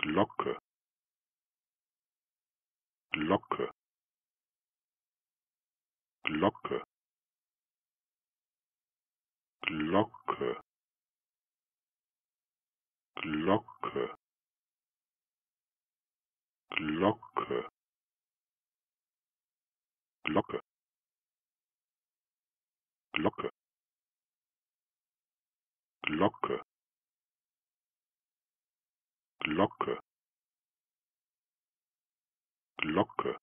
glocke glocke glocke glocke glocke glocke glocke glocke glocke glocke Glocke